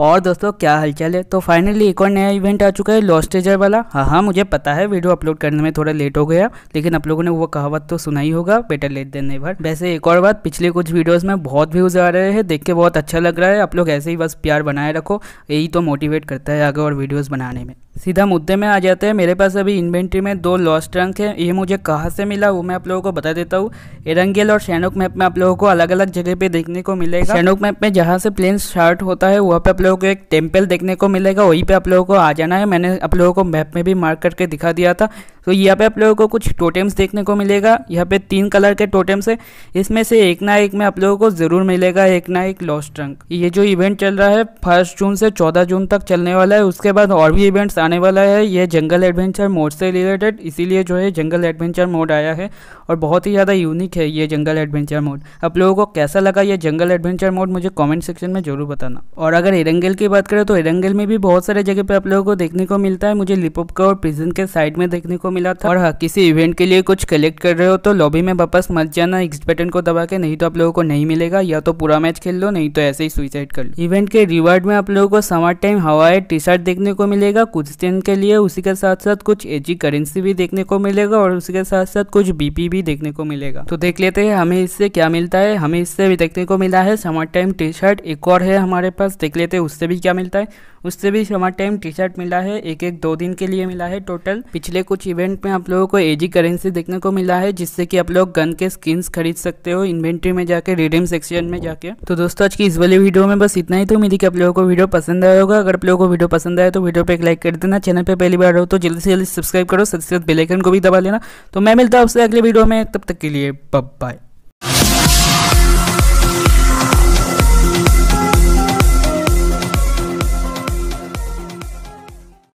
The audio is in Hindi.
और दोस्तों क्या हलचल है तो फाइनली एक और नया इवेंट आ चुका है लॉस्टेजर वाला हाँ हाँ मुझे पता है वीडियो अपलोड करने में थोड़ा लेट हो गया लेकिन आप लोगों ने वो कहावत तो सुना ही होगा बेटर लेट देन नेवर वैसे एक और बात पिछले कुछ वीडियोस में बहुत व्यूज आ रहे हैं देख के बहुत अच्छा लग रहा है आप लोग ऐसे ही बस प्यार बनाए रखो यही तो मोटिवेट करता है आगे और वीडियोज़ बनाने में सीधा मुद्दे में आ जाते हैं मेरे पास अभी इन्वेंट्री में दो लॉस्ट रंग है ये मुझे कहाँ से मिला वो मैं आप लोगों को बता देता हूँ एरंगेल और शैनोक मैप में आप लोगों को अलग अलग जगह पे देखने को मिलेगा शैनोक मैप में जहाँ से प्लेन स्टार्ट होता है वहाँ पे आप लोगों को एक टेम्पल देखने को मिलेगा वहीं पर आप लोगों को आ जाना है मैंने आप लोगों को मैप में भी मार्क करके दिखा दिया था तो यहाँ पे आप लोगों को कुछ टोटेम्स देखने को मिलेगा यहाँ पे तीन कलर के टोटेम्स है इसमें से एक ना एक में आप लोगों को ज़रूर मिलेगा एक ना एक लॉस्ट रंग ये जो इवेंट चल रहा है फर्स्ट जून से चौदह जून तक चलने वाला है उसके बाद और भी इवेंट्स आने वाला है ये जंगल एडवेंचर मोड से रिलेटेड इसीलिए जो है जंगल एडवेंचर मोड आया है और बहुत ही ज़्यादा यूनिक है ये जंगल एडवेंचर मोड आप लोगों को कैसा लगा ये जंगल एडवेंचर मोड मुझे कमेंट सेक्शन में ज़रूर बताना और अगर इरंगल की बात करें तो इरंगल में भी बहुत सारे जगह पर आप लोगों को देखने को मिलता है मुझे लिपोपका और प्रिजन के साइड में देखने को मिला था और हाँ किसी इवेंट के लिए कुछ कलेक्ट कर रहे हो तो लॉबी में वापस मत जाना एक्स बटन को दबा के नहीं तो आप लोगों को नहीं मिलेगा या तो पूरा मैच खेल लो नहीं तो ऐसे ही सुइसाइड कर लो इवेंट के रिवार्ड में आप लोगों को summer time Hawaii T shirt देखने को मिलेगा कुछ असिस्टेंट के लिए उसी के साथ साथ कुछ एजी करेंसी भी देखने को मिलेगा और उसी के साथ साथ कुछ बीपी भी देखने को मिलेगा तो देख लेते हैं हमें इससे क्या मिलता है हमें इससे भी देखने को मिला है समर टाइम टी शर्ट एक और है हमारे पास देख लेते हैं उससे भी क्या मिलता है उससे भी समर टाइम टी शर्ट मिला है एक एक दो दिन के लिए मिला है टोटल पिछले कुछ इवेंट में आप लोगों को एजी करेंसी देखने को मिला है जिससे कि आप लोग गन के स्किन्स खरीद सकते हो इन्वेंट्री में जाके रिडीम सेक्शन में जाके तो दोस्तों आज की इस वाली वीडियो में बस इतना ही तो उम्मीद है कि आप लोगों को वीडियो पसंद आया होगा अगर आप लोगों को वीडियो पसंद आया तो वीडियो पर एक लाइक कर देना चैनल पर पहली बार हो तो जल्दी से जल्दी सब्सक्राइब करो साथ बेलाइकन को भी दबा लेना तो मैं मिलता हूँ आपसे अगले वीडियो में तब तक के लिए बाय